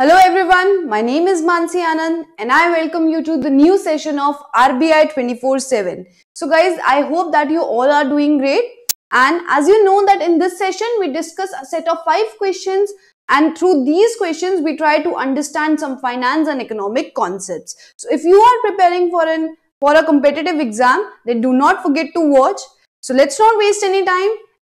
Hello everyone, my name is Mansi Anand and I welcome you to the new session of RBI 24-7. So guys, I hope that you all are doing great. And as you know that in this session, we discuss a set of five questions and through these questions, we try to understand some finance and economic concepts. So if you are preparing for, an, for a competitive exam, then do not forget to watch. So let's not waste any time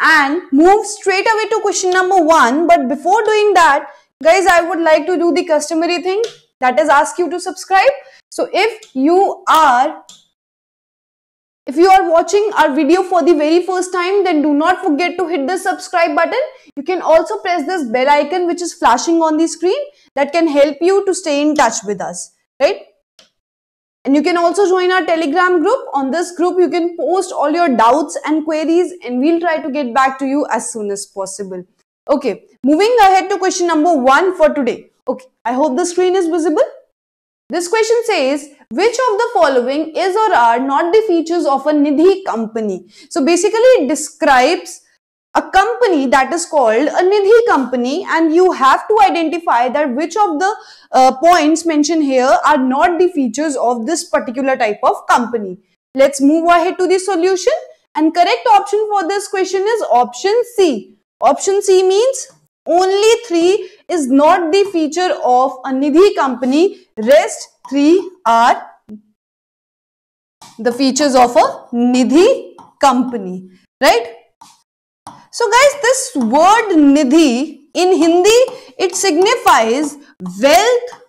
and move straight away to question number one. But before doing that, guys i would like to do the customary thing that is ask you to subscribe so if you are if you are watching our video for the very first time then do not forget to hit the subscribe button you can also press this bell icon which is flashing on the screen that can help you to stay in touch with us right and you can also join our telegram group on this group you can post all your doubts and queries and we'll try to get back to you as soon as possible okay Moving ahead to question number 1 for today. Okay, I hope the screen is visible. This question says, which of the following is or are not the features of a Nidhi company? So basically it describes a company that is called a Nidhi company and you have to identify that which of the uh, points mentioned here are not the features of this particular type of company. Let's move ahead to the solution and correct option for this question is option C. Option C means only three is not the feature of a Nidhi company. Rest three are the features of a Nidhi company. Right? So guys, this word Nidhi in Hindi, it signifies wealth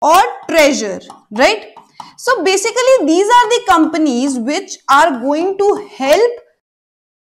or treasure. Right? So basically, these are the companies which are going to help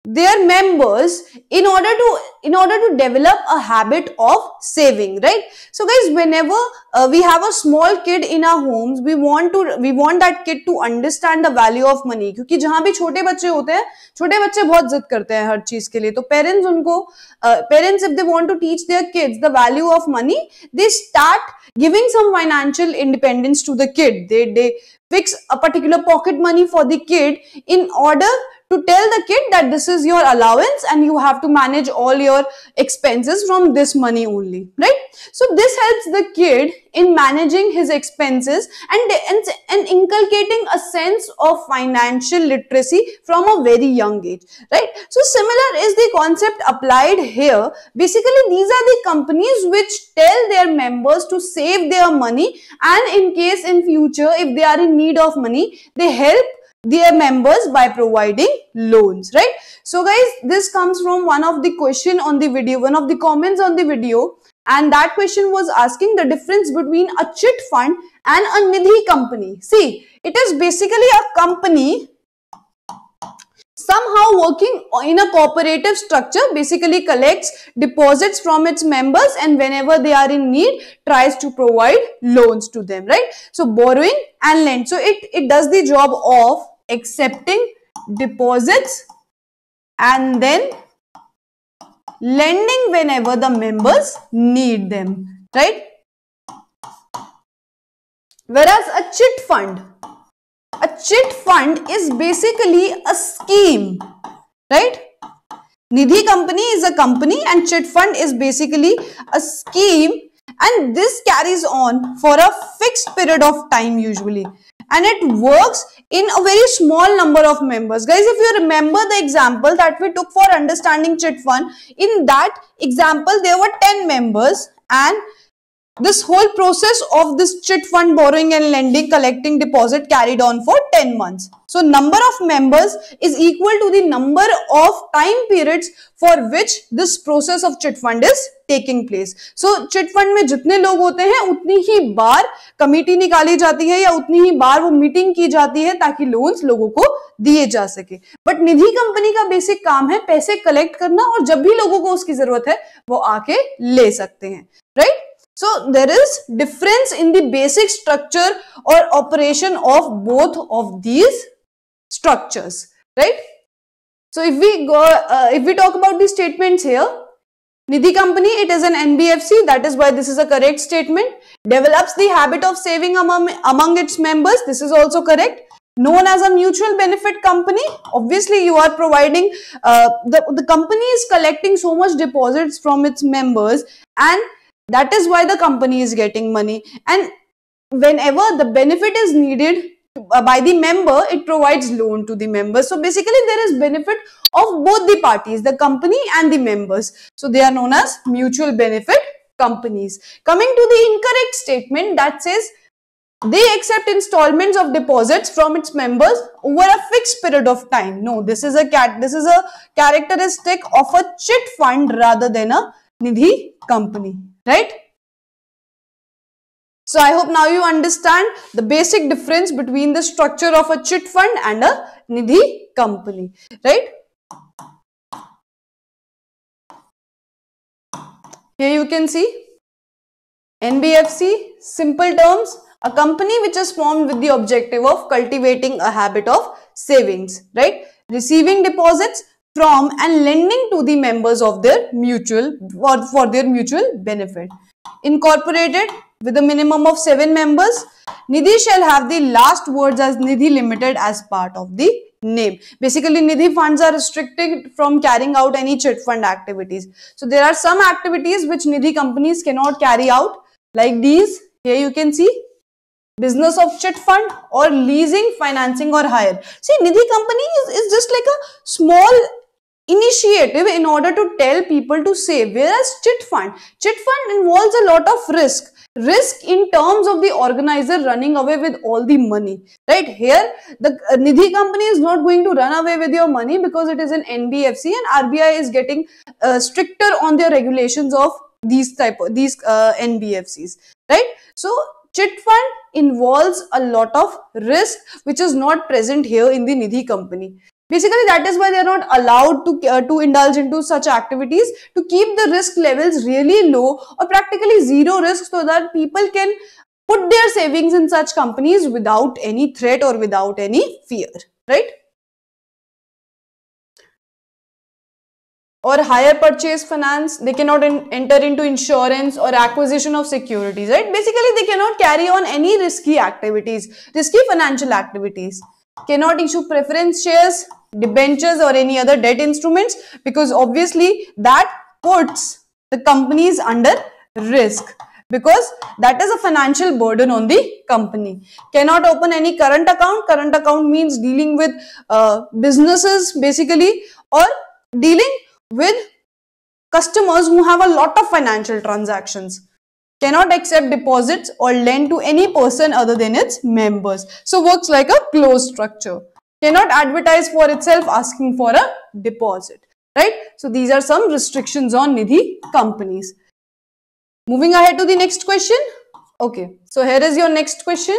their members in order to in order to develop a habit of saving, right? So guys, whenever uh, we have a small kid in our homes, we want to, we want that kid to understand the value of money. क्योंकि जहाँ भी छोटे बच्चे होते हैं, छोटे बच्चे बहुत जिद करते हैं हर चीज के लिए. तो parents उनको, uh, parents if they want to teach their kids the value of money, they start giving some financial independence to the kid. They they fix a particular pocket money for the kid in order to tell the kid that this is your allowance and you have to manage all your your expenses from this money only, right? So this helps the kid in managing his expenses and, and, and inculcating a sense of financial literacy from a very young age, right? So similar is the concept applied here. Basically, these are the companies which tell their members to save their money and in case in future, if they are in need of money, they help their members by providing loans right so guys this comes from one of the question on the video one of the comments on the video and that question was asking the difference between a chit fund and a nidhi company see it is basically a company somehow working in a cooperative structure basically collects deposits from its members and whenever they are in need tries to provide loans to them right so borrowing and lend so it it does the job of accepting deposits and then lending whenever the members need them right whereas a chit fund a chit fund is basically a scheme, right? Nidhi company is a company and chit fund is basically a scheme and this carries on for a fixed period of time usually and it works in a very small number of members. Guys, if you remember the example that we took for understanding chit fund, in that example, there were 10 members and this whole process of this chit fund borrowing and lending collecting deposit carried on for 10 months. So number of members is equal to the number of time periods for which this process of chit fund is taking place so chit fund mein jitne log hote hain utni hi बार committee nikali jati hai ya utni hi बार wo meeting ki jati hai taki loans logo ko diye ja sake but nidhi company ka basic kaam hai paise collect karna aur jab bhi logo ko uski zarurat hai wo aake le sakte hain right? So there is difference in the basic structure or operation of both of these structures, right? So if we go, uh, if we talk about the statements here, Nidhi company, it is an NBFC, that is why this is a correct statement. Develops the habit of saving among, among its members, this is also correct. Known as a mutual benefit company, obviously you are providing, uh, the, the company is collecting so much deposits from its members and that is why the company is getting money. And whenever the benefit is needed by the member, it provides loan to the member. So basically there is benefit of both the parties, the company and the members. So they are known as mutual benefit companies. Coming to the incorrect statement that says they accept installments of deposits from its members over a fixed period of time. No, this is a cat. This is a characteristic of a chit fund rather than a Nidhi company right? So I hope now you understand the basic difference between the structure of a chit fund and a nidhi company, right? Here you can see NBFC, simple terms, a company which is formed with the objective of cultivating a habit of savings, right? Receiving deposits from and lending to the members of their mutual or for their mutual benefit. Incorporated with a minimum of 7 members, Nidhi shall have the last words as Nidhi Limited as part of the name. Basically, Nidhi funds are restricted from carrying out any chit fund activities. So, there are some activities which Nidhi companies cannot carry out like these. Here you can see business of chit fund or leasing, financing or hire. See, Nidhi company is, is just like a small initiative in order to tell people to save. Whereas chit fund, chit fund involves a lot of risk. Risk in terms of the organizer running away with all the money. Right here, the uh, Nidhi company is not going to run away with your money because it is an NBFC and RBI is getting uh, stricter on their regulations of these type of these uh, NBFCs. Right. So chit fund involves a lot of risk which is not present here in the Nidhi company. Basically, that is why they are not allowed to, uh, to indulge into such activities to keep the risk levels really low or practically zero risk so that people can put their savings in such companies without any threat or without any fear, right? or higher purchase finance they cannot enter into insurance or acquisition of securities right basically they cannot carry on any risky activities risky financial activities cannot issue preference shares debentures or any other debt instruments because obviously that puts the companies under risk because that is a financial burden on the company. Cannot open any current account. Current account means dealing with uh, businesses basically or dealing with customers who have a lot of financial transactions cannot accept deposits or lend to any person other than its members. So works like a closed structure cannot advertise for itself asking for a deposit, right? So these are some restrictions on Nidhi companies. Moving ahead to the next question. Okay, so here is your next question.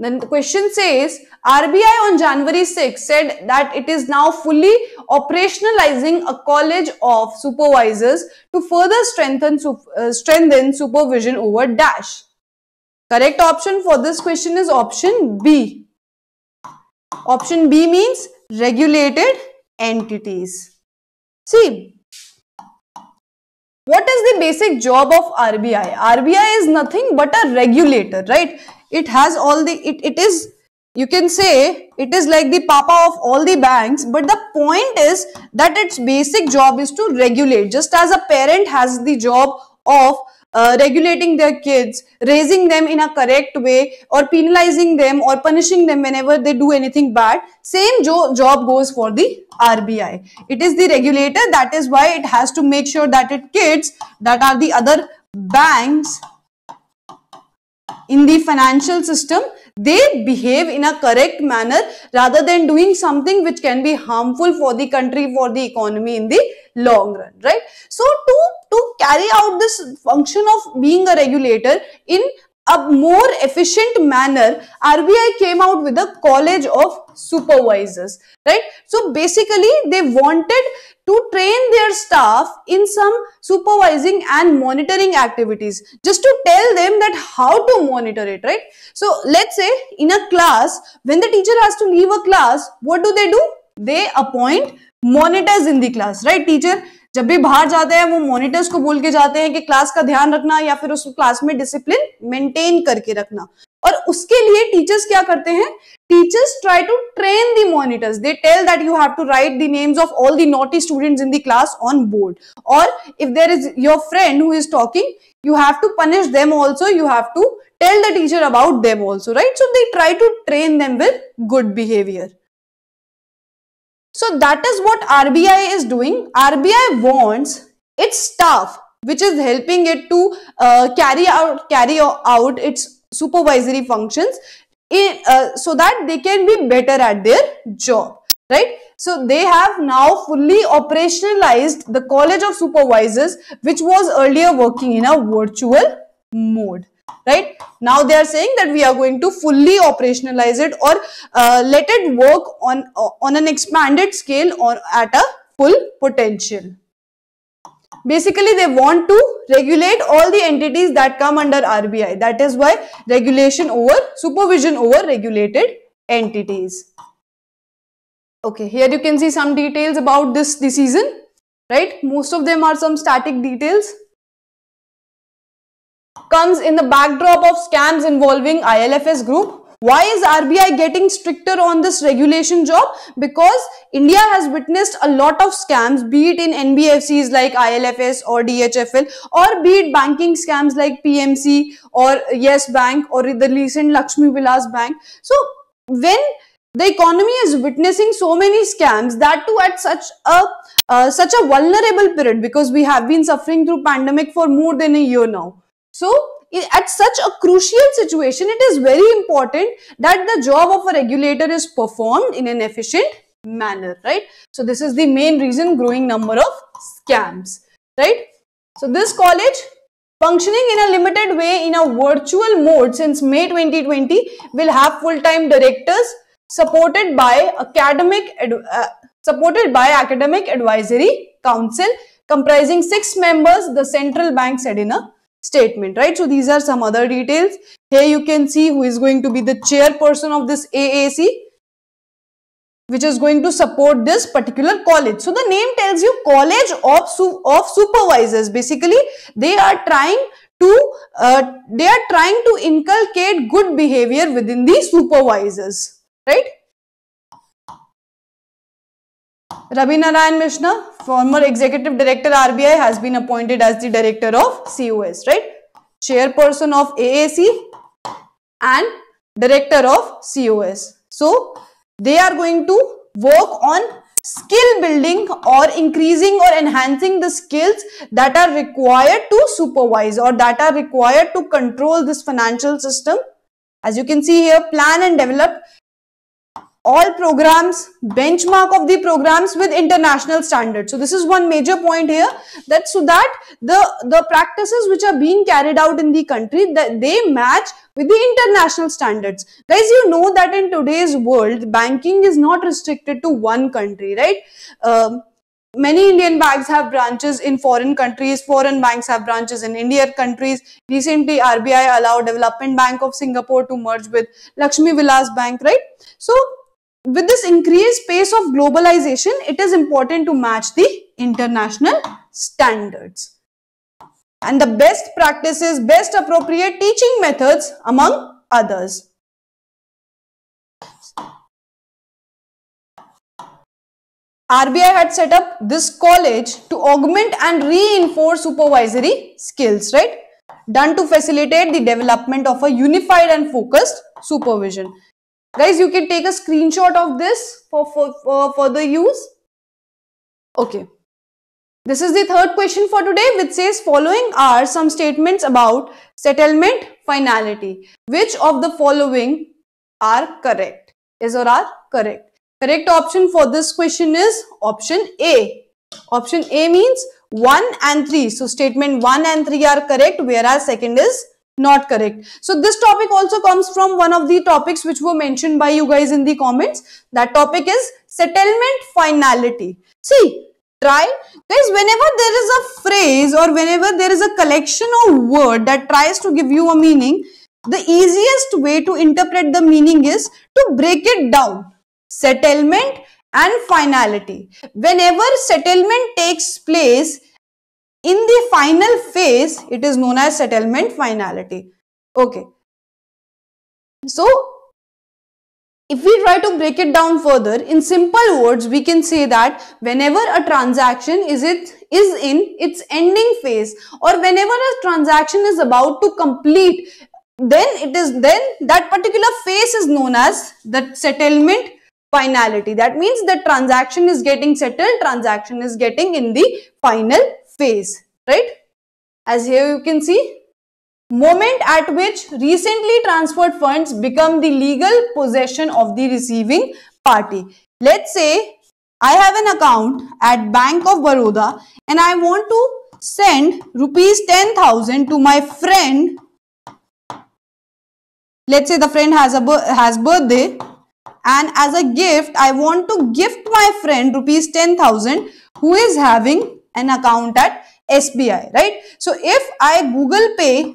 Then the question says, RBI on January 6 said that it is now fully operationalizing a college of supervisors to further strengthen, uh, strengthen supervision over DASH. Correct option for this question is option B. Option B means regulated entities. See, what is the basic job of RBI? RBI is nothing but a regulator, right? It has all the, it, it is, you can say it is like the papa of all the banks, but the point is that its basic job is to regulate, just as a parent has the job of uh, regulating their kids, raising them in a correct way or penalizing them or punishing them whenever they do anything bad. Same jo job goes for the RBI. It is the regulator that is why it has to make sure that its kids that are the other banks in the financial system they behave in a correct manner rather than doing something which can be harmful for the country for the economy in the long run, right? So to, to carry out this function of being a regulator in a more efficient manner, RBI came out with a college of supervisors, right? So basically they wanted to train their staff in some supervising and monitoring activities just to tell them that how to monitor it, right? So let's say in a class, when the teacher has to leave a class, what do they do? They appoint monitors in the class right teacher जब भी बाहर जाते हैं वो monitors को बोल के जाते हैं कि क्लास का ध्यान रखना या फिर उस क्लास में डिसिप्लिन मेंटेन करके रखना और उसके लिए टीचर्स क्या करते हैं teachers try to train the monitors they tell that you have to write the names of all the naughty students in the class on board और if there is your friend who is talking you have to punish them also you have to tell the teacher about them also right so they try to train them with good behaviour So that is what RBI is doing. RBI wants its staff which is helping it to uh, carry out carry out its supervisory functions in, uh, so that they can be better at their job right so they have now fully operationalized the college of supervisors which was earlier working in a virtual mode right? Now they are saying that we are going to fully operationalize it or uh, let it work on, uh, on an expanded scale or at a full potential. Basically, they want to regulate all the entities that come under RBI. That is why regulation over, supervision over regulated entities. Okay, here you can see some details about this, this right? Most of them are some static details comes in the backdrop of scams involving ILFS group. Why is RBI getting stricter on this regulation job? Because India has witnessed a lot of scams, be it in NBFCs like ILFS or DHFL, or be it banking scams like PMC or Yes Bank or the recent Lakshmi Vilas Bank. So when the economy is witnessing so many scams that too at such a uh, such a vulnerable period because we have been suffering through pandemic for more than a year now so at such a crucial situation, it is very important that the job of a regulator is performed in an efficient manner, right? So this is the main reason growing number of scams, right? So this college functioning in a limited way in a virtual mode since May 2020 will have full-time directors supported by academic uh, supported by academic advisory council comprising six members the central bank said in a statement, right? So these are some other details. Here you can see who is going to be the chairperson of this AAC, which is going to support this particular college. So the name tells you college of, of supervisors. Basically, they are trying to, uh, they are trying to inculcate good behavior within the supervisors, right? Ravi Narayan Mishna, former executive director RBI has been appointed as the director of COS, right? Chairperson of AAC and director of COS. So, they are going to work on skill building or increasing or enhancing the skills that are required to supervise or that are required to control this financial system. As you can see here, plan and develop all programs, benchmark of the programs with international standards. So this is one major point here that so that the, the practices which are being carried out in the country that they match with the international standards. Guys, you know that in today's world, banking is not restricted to one country, right? Um, many Indian banks have branches in foreign countries, foreign banks have branches in Indian countries. Recently, RBI allowed Development Bank of Singapore to merge with Lakshmi Vilas Bank, right? So, with this increased pace of globalization, it is important to match the international standards. And the best practices, best appropriate teaching methods among others. RBI had set up this college to augment and reinforce supervisory skills, right? Done to facilitate the development of a unified and focused supervision. Guys, you can take a screenshot of this for, for, for further use. Okay. This is the third question for today which says following are some statements about settlement finality. Which of the following are correct? Is or are correct? Correct option for this question is option A. Option A means 1 and 3. So statement 1 and 3 are correct whereas second is not correct. So this topic also comes from one of the topics which were mentioned by you guys in the comments. That topic is settlement finality. See, try. Guys, whenever there is a phrase or whenever there is a collection of word that tries to give you a meaning, the easiest way to interpret the meaning is to break it down. Settlement and finality. Whenever settlement takes place, in the final phase, it is known as settlement finality. Okay. So, if we try to break it down further, in simple words, we can say that whenever a transaction is, it, is in its ending phase or whenever a transaction is about to complete, then it is then that particular phase is known as the settlement finality. That means the transaction is getting settled, transaction is getting in the final phase, right? As here you can see, moment at which recently transferred funds become the legal possession of the receiving party. Let's say I have an account at Bank of Baroda and I want to send rupees 10,000 to my friend. Let's say the friend has a has birthday and as a gift I want to gift my friend rupees 10,000 who is having an account at SBI, right? So if I Google Pay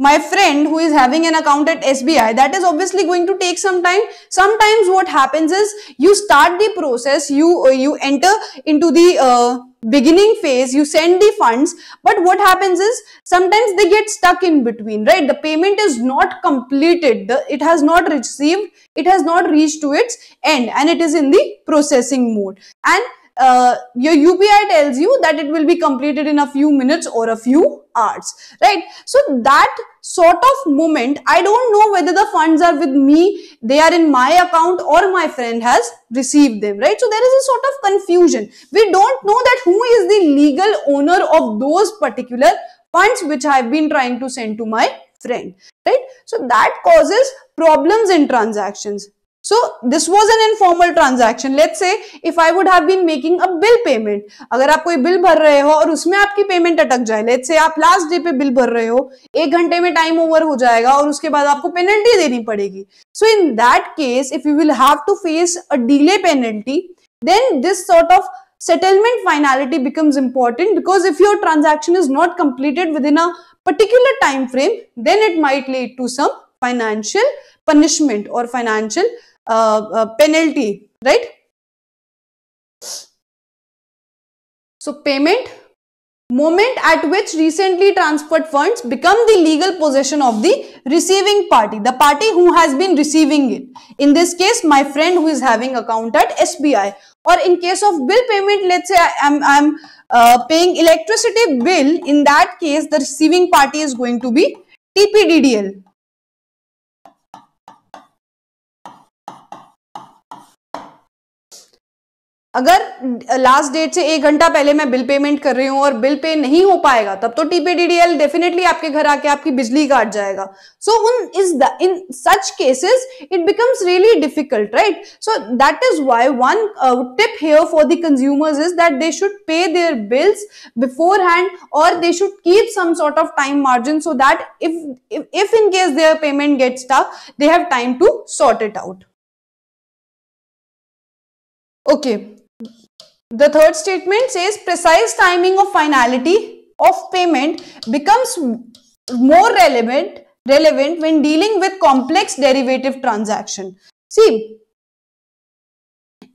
my friend who is having an account at SBI, that is obviously going to take some time. Sometimes what happens is you start the process, you, uh, you enter into the uh, beginning phase, you send the funds, but what happens is sometimes they get stuck in between, right? The payment is not completed, the, it has not received, it has not reached to its end and it is in the processing mode. And uh, your UPI tells you that it will be completed in a few minutes or a few hours, right? So that sort of moment, I don't know whether the funds are with me, they are in my account or my friend has received them, right? So there is a sort of confusion. We don't know that who is the legal owner of those particular funds which I have been trying to send to my friend, right? So that causes problems in transactions So this was an informal transaction. Let's say if I would have been making a bill payment. अगर आप कोई bill भर रहे हो और उसमें आपकी payment अटक जाए let's say आप लास्ट डे पे बिल भर रहे हो एक घंटे में टाइम ओवर हो जाएगा और उसके बाद आपको पेनल्टी देनी पड़ेगी so in that case if you will have to face a delay penalty then this sort of settlement finality becomes important because if your transaction is not completed within a particular time frame then it might lead to some financial punishment or financial Uh, uh, penalty, right? So payment, moment at which recently transferred funds become the legal possession of the receiving party, the party who has been receiving it. In this case, my friend who is having account at SBI or in case of bill payment, let's say I am, I am uh, paying electricity bill, in that case, the receiving party is going to be TPDDL. अगर last date से एक घंटा पहले मैं bill payment कर रही हूं और बिल पे नहीं हो पाएगा तब तो टीपीडीडीएल डेफिनेटली आपके घर आके आपकी बिजली काट जाएगा so one is the in such cases it becomes really difficult right so that is why one tip here for the consumers is that they should pay their bills beforehand और they should keep some sort of time margin so that if if in case their payment gets tough they have time to sort it out Okay, The third statement says precise timing of finality of payment becomes more relevant relevant when dealing with complex derivative transaction. See,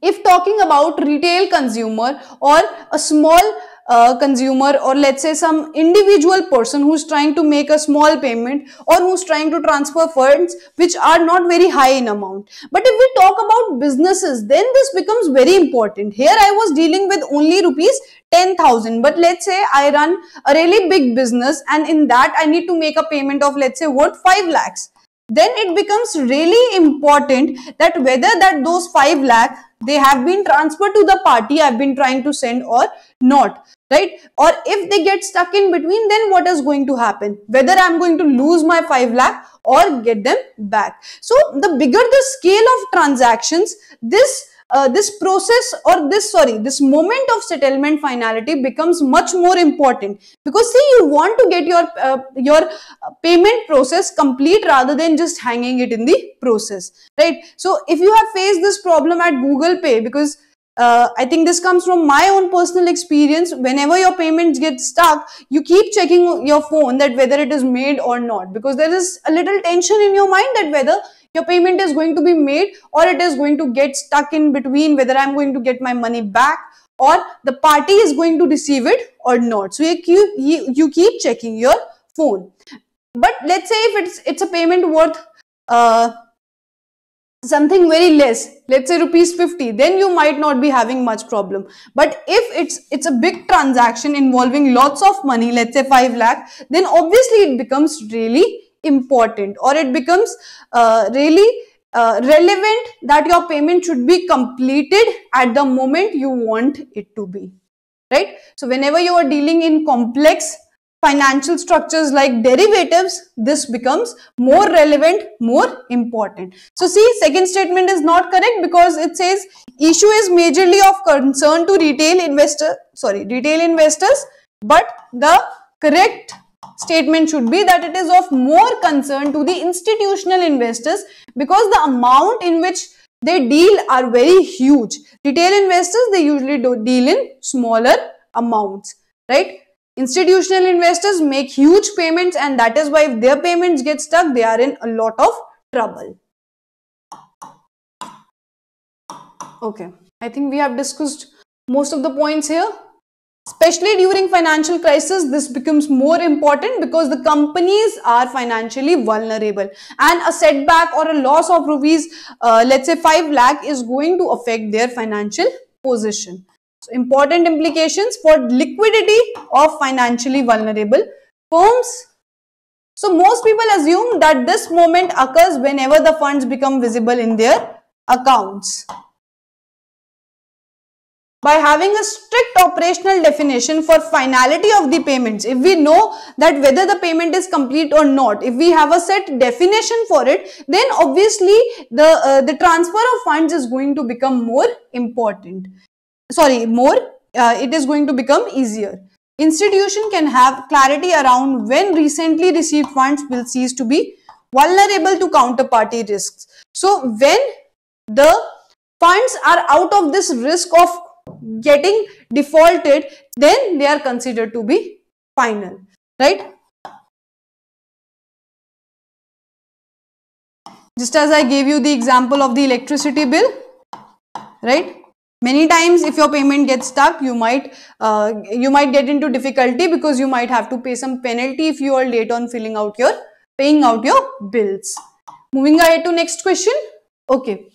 if talking about retail consumer or a small uh, consumer or let's say some individual person who's trying to make a small payment or who's trying to transfer funds which are not very high in amount. But if we talk about businesses, then this becomes very important. Here I was dealing with only rupees 10,000. But let's say I run a really big business and in that I need to make a payment of let's say worth 5 lakhs. Then it becomes really important that whether that those 5 lakh they have been transferred to the party I've been trying to send or not, right? Or if they get stuck in between, then what is going to happen? Whether I'm going to lose my 5 lakh or get them back. So the bigger the scale of transactions, this uh, this process or this sorry this moment of settlement finality becomes much more important because see you want to get your uh, your uh, payment process complete rather than just hanging it in the process right so if you have faced this problem at google pay because uh, I think this comes from my own personal experience. Whenever your payments get stuck, you keep checking your phone that whether it is made or not because there is a little tension in your mind that whether your payment is going to be made or it is going to get stuck in between whether I'm going to get my money back or the party is going to receive it or not. So you keep, you, keep checking your phone. But let's say if it's, it's a payment worth uh, something very less let's say rupees 50 then you might not be having much problem but if it's it's a big transaction involving lots of money let's say 5 lakh then obviously it becomes really important or it becomes uh, really uh, relevant that your payment should be completed at the moment you want it to be right so whenever you are dealing in complex financial structures like derivatives this becomes more relevant more important so see second statement is not correct because it says issue is majorly of concern to retail investor sorry retail investors but the correct statement should be that it is of more concern to the institutional investors because the amount in which they deal are very huge. Retail investors, they usually do deal in smaller amounts, right? Institutional investors make huge payments and that is why if their payments get stuck, they are in a lot of trouble. Okay, I think we have discussed most of the points here. Especially during financial crisis, this becomes more important because the companies are financially vulnerable and a setback or a loss of rupees, uh, let's say 5 lakh is going to affect their financial position. So important implications for liquidity of financially vulnerable firms. So most people assume that this moment occurs whenever the funds become visible in their accounts by having a strict operational definition for finality of the payments. If we know that whether the payment is complete or not, if we have a set definition for it, then obviously the, uh, the transfer of funds is going to become more important. Sorry, more, uh, it is going to become easier. Institution can have clarity around when recently received funds will cease to be vulnerable to counterparty risks. So when the funds are out of this risk of getting defaulted, then they are considered to be final, right? Just as I gave you the example of the electricity bill, right? Many times if your payment gets stuck, you might, uh, you might get into difficulty because you might have to pay some penalty if you are late on filling out your, paying out your bills. Moving ahead to next question. Okay.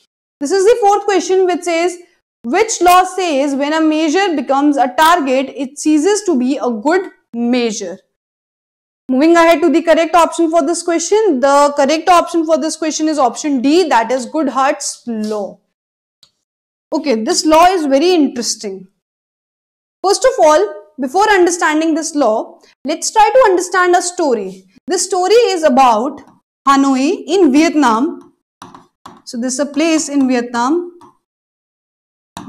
This is the fourth question which says, which law says when a measure becomes a target, it ceases to be a good measure? Moving ahead to the correct option for this question, the correct option for this question is option D, that is Goodhart's law. Okay, this law is very interesting. First of all, before understanding this law, let's try to understand a story. This story is about Hanoi in Vietnam. So this is a place in Vietnam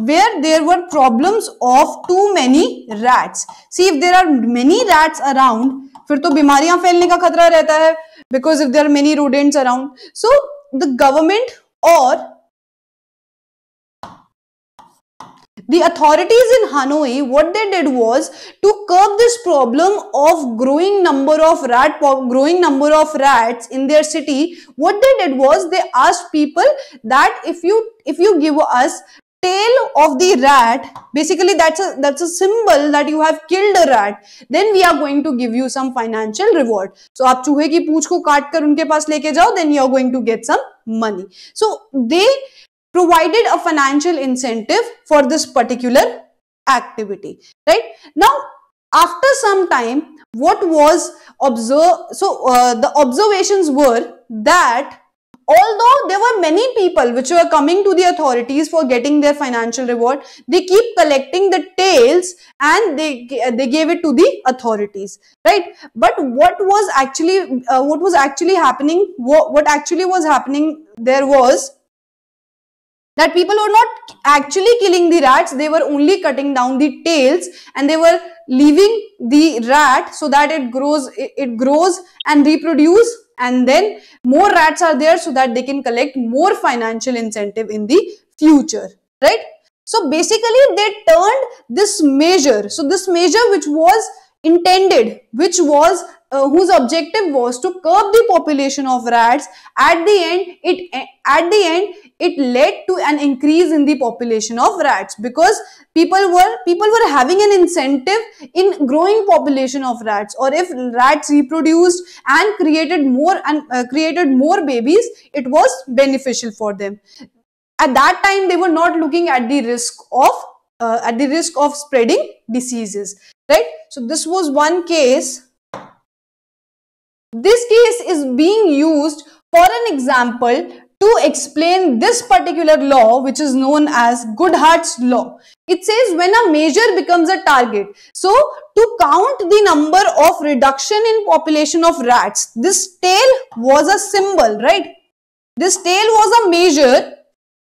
where there were problems of too many rats. See, if there are many rats around, फिर तो बीमारियां फैलने का because if there are many rodents around. So the government or the authorities in Hanoi, what they did was to curb this problem of growing number of growing number of rats in their city. What they did was they asked people that if you if you give us tail of the rat, basically that's a, that's a symbol that you have killed a rat, then we are going to give you some financial reward. So आप चूहे की पूछ को काट कर उनके पास लेके जाओ, then you are going to get some money. So they provided a financial incentive for this particular activity, right? Now, after some time, what was observed, so uh, the observations were that Although there were many people which were coming to the authorities for getting their financial reward, they keep collecting the tails and they, they gave it to the authorities, right? But what was actually, uh, what was actually happening, what, what actually was happening there was that people were not actually killing the rats, they were only cutting down the tails and they were leaving the rat so that it grows, it grows and reproduce and then more rats are there so that they can collect more financial incentive in the future right so basically they turned this measure so this measure which was intended which was uh, whose objective was to curb the population of rats at the end it at the end it led to an increase in the population of rats because people were people were having an incentive in growing population of rats or if rats reproduced and created more and uh, created more babies it was beneficial for them at that time they were not looking at the risk of uh, at the risk of spreading diseases right so this was one case this case is being used for an example to explain this particular law which is known as Goodhart's law. It says when a measure becomes a target. So to count the number of reduction in population of rats, this tail was a symbol, right? This tail was a measure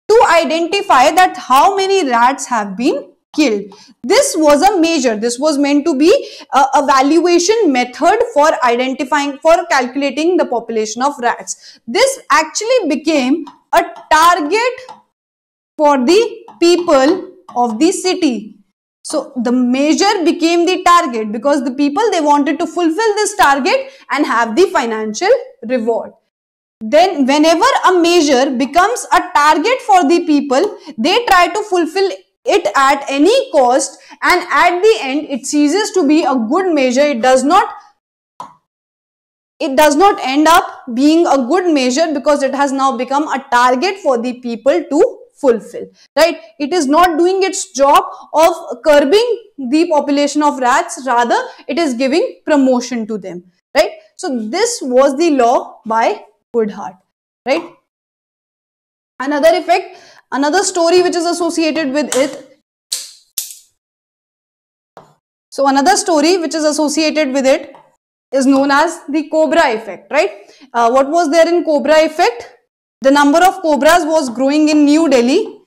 to identify that how many rats have been killed. This was a measure. This was meant to be a evaluation method for identifying, for calculating the population of rats. This actually became a target for the people of the city. So the measure became the target because the people, they wanted to fulfill this target and have the financial reward then whenever a measure becomes a target for the people they try to fulfill it at any cost and at the end it ceases to be a good measure. It does not it does not end up being a good measure because it has now become a target for the people to fulfill right it is not doing its job of curbing the population of rats rather it is giving promotion to them right so this was the law by goodhart right another effect Another story which is associated with it. So another story which is associated with it is known as the cobra effect, right? Uh, what was there in cobra effect? The number of cobras was growing in New Delhi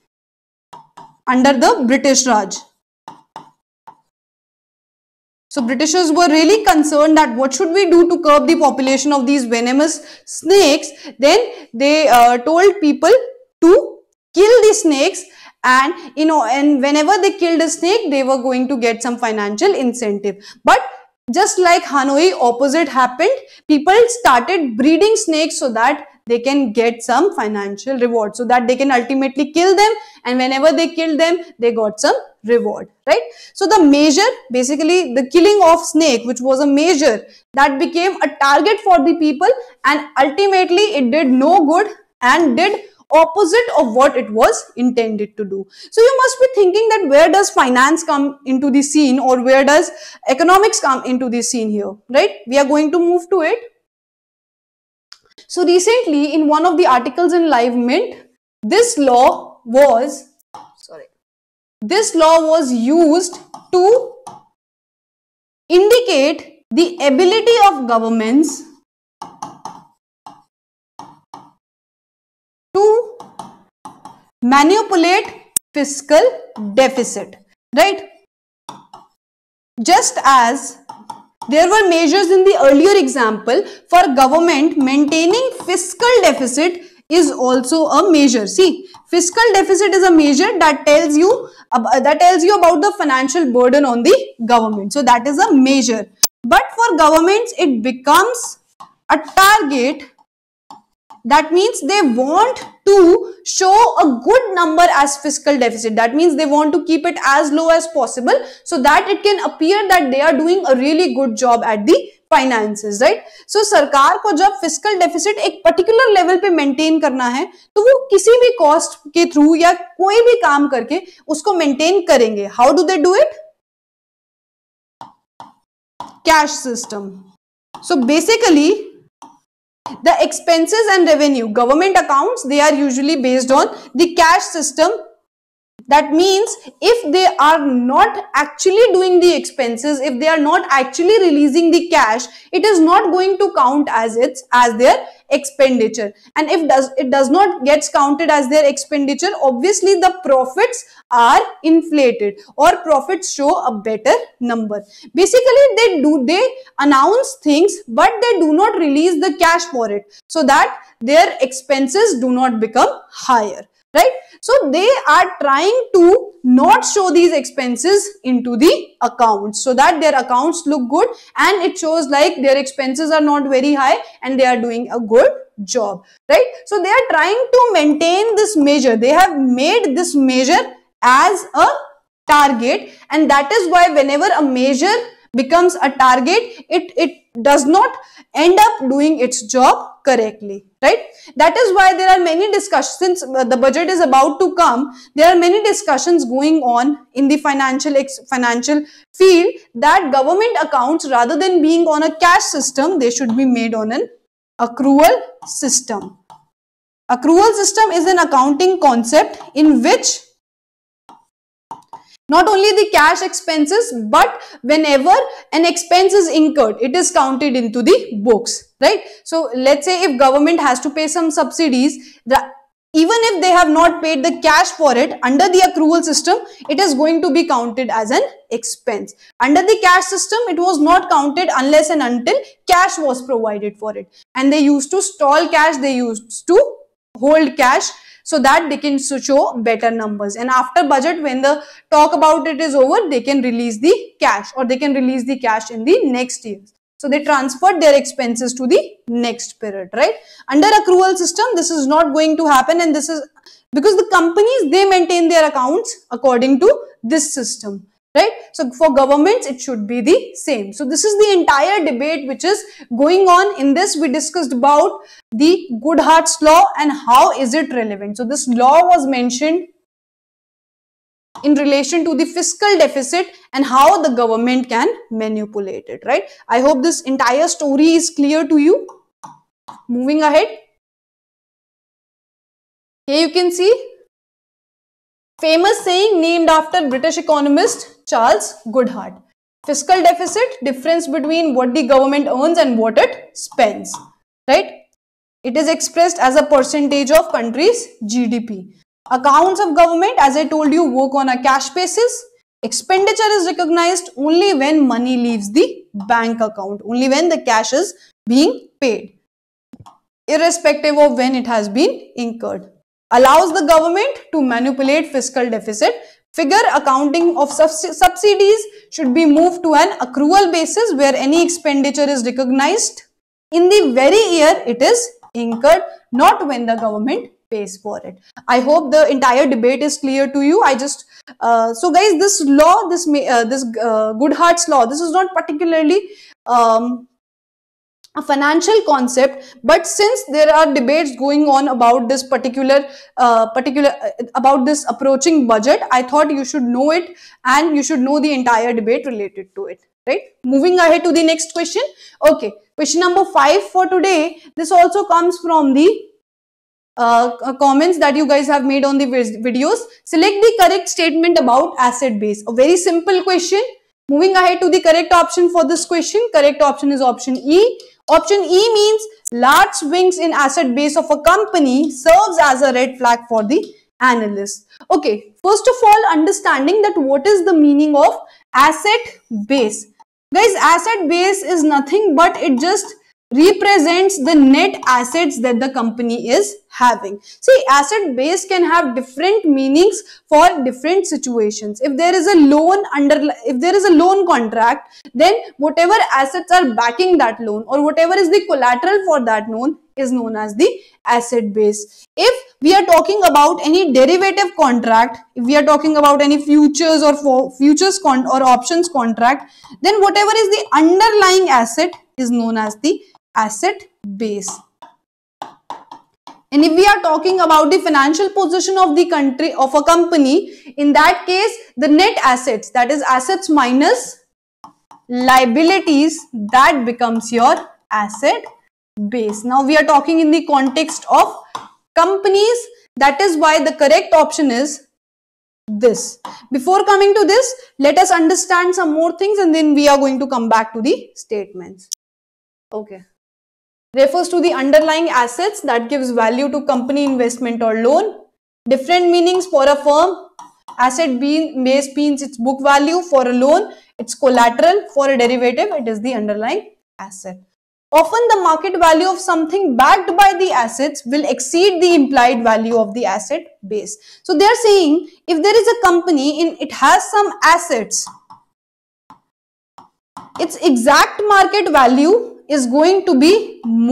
under the British Raj. So Britishers were really concerned that what should we do to curb the population of these venomous snakes. Then they uh, told people to kill the snakes and you know and whenever they killed a snake they were going to get some financial incentive but just like Hanoi opposite happened people started breeding snakes so that they can get some financial reward so that they can ultimately kill them and whenever they killed them they got some reward right so the measure basically the killing of snake which was a measure that became a target for the people and ultimately it did no good and did opposite of what it was intended to do. So you must be thinking that where does finance come into the scene or where does economics come into the scene here, right? We are going to move to it. So recently in one of the articles in Live Mint, this law was, sorry, this law was used to indicate the ability of governments to manipulate fiscal deficit right just as there were measures in the earlier example for government maintaining fiscal deficit is also a measure see fiscal deficit is a measure that tells you that tells you about the financial burden on the government so that is a measure but for governments it becomes a target that means they want to show a good number as fiscal deficit that means they want to keep it as low as possible so that it can appear that they are doing a really good job at the finances right so सरकार को जब fiscal deficit एक particular level पे maintain करना है तो वो किसी भी कॉस्ट के थ्रू या कोई भी काम करके उसको मेंटेन करेंगे how do they do it cash system so basically The expenses and revenue, government accounts, they are usually based on the cash system that means if they are not actually doing the expenses, if they are not actually releasing the cash, it is not going to count as its as their expenditure. And if does it does not gets counted as their expenditure, obviously the profits are inflated or profits show a better number. Basically, they do they announce things, but they do not release the cash for it so that their expenses do not become higher, right? So they are trying to not show these expenses into the accounts so that their accounts look good and it shows like their expenses are not very high and they are doing a good job, right? So they are trying to maintain this measure. They have made this measure as a target and that is why whenever a measure becomes a target it it does not end up doing its job correctly right that is why there are many discussions uh, the budget is about to come there are many discussions going on in the financial financial field that government accounts rather than being on a cash system they should be made on an accrual system accrual system is an accounting concept in which not only the cash expenses, but whenever an expense is incurred, it is counted into the books, right? So let's say if government has to pay some subsidies, the even if they have not paid the cash for it under the accrual system it is going to be counted as an expense under the cash system it was not counted unless and until cash was provided for it and they used to stall cash they used to hold cash so that they can show better numbers. And after budget, when the talk about it is over, they can release the cash or they can release the cash in the next year. So they transferred their expenses to the next period, right? Under accrual system, this is not going to happen and this is because the companies, they maintain their accounts according to this system right so for governments it should be the same so this is the entire debate which is going on in this we discussed about the goodhart's law and how is it relevant so this law was mentioned in relation to the fiscal deficit and how the government can manipulate it right i hope this entire story is clear to you moving ahead here you can see Famous saying named after British economist Charles Goodhart. Fiscal deficit, difference between what the government earns and what it spends, right? It is expressed as a percentage of country's GDP. Accounts of government, as I told you, work on a cash basis. Expenditure is recognized only when money leaves the bank account, only when the cash is being paid, irrespective of when it has been incurred allows the government to manipulate fiscal deficit. Figure accounting of subsidies should be moved to an accrual basis where any expenditure is recognized in the very year it is incurred, not when the government pays for it. I hope the entire debate is clear to you. I just uh, so guys, this law, this uh, this uh, Goodhart's law, this is not particularly um, a financial concept but since there are debates going on about this particular uh, particular uh, about this approaching budget i thought you should know it and you should know the entire debate related to it right moving ahead to the next question okay question number 5 for today this also comes from the uh, uh comments that you guys have made on the videos select the correct statement about asset base a very simple question moving ahead to the correct option for this question correct option is option e Option E means large swings in asset base of a company serves as a red flag for the analyst. Okay, first of all, understanding that what is the meaning of asset base. Guys, asset base is nothing but it just represents the net assets that the company is having. See, asset base can have different meanings for different situations. If there is a loan under, if there is a loan contract, then whatever assets are backing that loan or whatever is the collateral for that loan is known as the asset base. If we are talking about any derivative contract, if we are talking about any futures or for futures or options contract, then whatever is the underlying asset is known as the asset base. And if we are talking about the financial position of the country of a company, in that case, the net assets, that is assets minus liabilities, that becomes your asset base. Now we are talking in the context of companies. That is why the correct option is this. Before coming to this, let us understand some more things and then we are going to come back to the statements. Okay refers to the underlying assets that gives value to company investment or loan. Different meanings for a firm. Asset being base means its book value for a loan, its collateral for a derivative, it is the underlying asset. Often the market value of something backed by the assets will exceed the implied value of the asset base. So they are saying if there is a company in it has some assets, its exact market value is going to be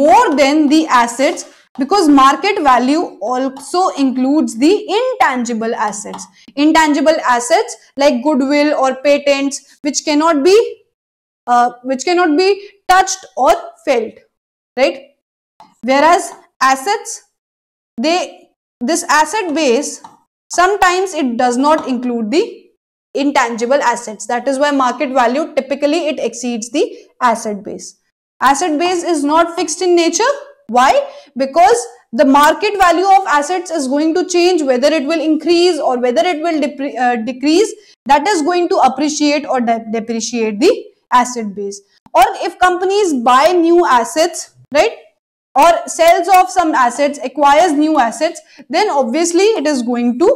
more than the assets because market value also includes the intangible assets. Intangible assets like goodwill or patents which cannot be uh, which cannot be touched or felt, right? Whereas assets, they this asset base sometimes it does not include the intangible assets. That is why market value typically it exceeds the asset base. Asset base is not fixed in nature. Why? Because the market value of assets is going to change whether it will increase or whether it will uh, decrease that is going to appreciate or de depreciate the asset base or if companies buy new assets right or sells off some assets acquires new assets then obviously it is going to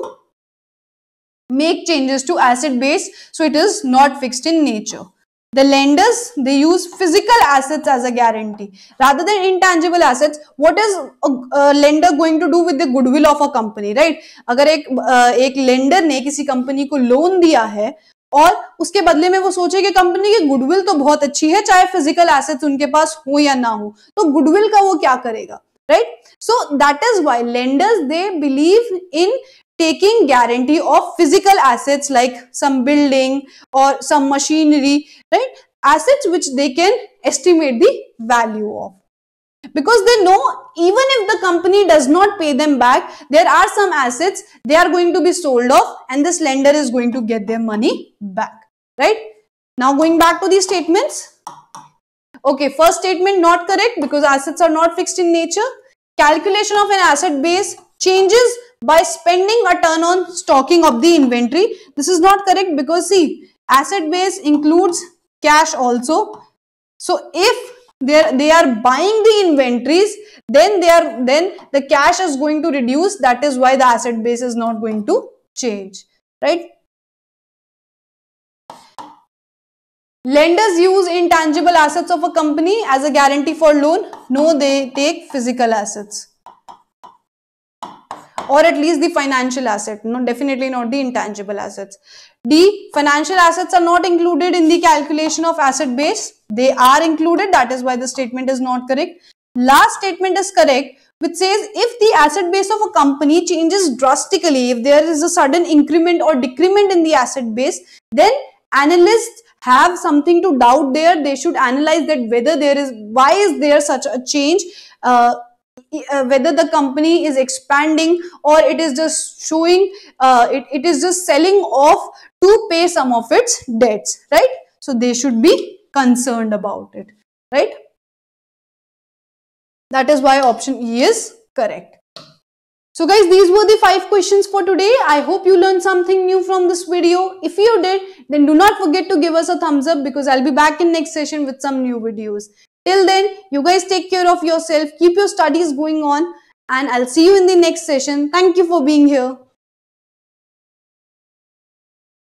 make changes to asset base so it is not fixed in nature the lenders they use physical assets as a guarantee rather than intangible assets what is a, a lender going to do with the goodwill of a company right agar ek uh, ek lender ne kisi company ko loan diya hai और उसके बदले में वो सोचे कि company की goodwill तो बहुत अच्छी है चाहे फिजिकल एसेट्स उनके पास हो या ना हो तो गुडविल का वो क्या करेगा right so that is why lenders they believe in taking guarantee of physical assets like some building or some machinery, right? Assets which they can estimate the value of. Because they know even if the company does not pay them back, there are some assets they are going to be sold off and this lender is going to get their money back, right? Now going back to these statements. Okay, first statement not correct because assets are not fixed in nature. Calculation of an asset base changes by spending a turn on stocking of the inventory. This is not correct because see, asset base includes cash also. So if they are buying the inventories, then they are then the cash is going to reduce. That is why the asset base is not going to change, right? Lenders use intangible assets of a company as a guarantee for loan. No, they take physical assets or at least the financial asset no definitely not the intangible assets d financial assets are not included in the calculation of asset base they are included that is why the statement is not correct last statement is correct which says if the asset base of a company changes drastically if there is a sudden increment or decrement in the asset base then analysts have something to doubt there they should analyze that whether there is why is there such a change uh, uh, whether the company is expanding or it is just showing, uh, it, it is just selling off to pay some of its debts, right? So they should be concerned about it, right? That is why option E is correct. So guys, these were the five questions for today. I hope you learned something new from this video. If you did, then do not forget to give us a thumbs up because I'll be back in next session with some new videos. Till then, you guys take care of yourself. Keep your studies going on. And I'll see you in the next session. Thank you for being here.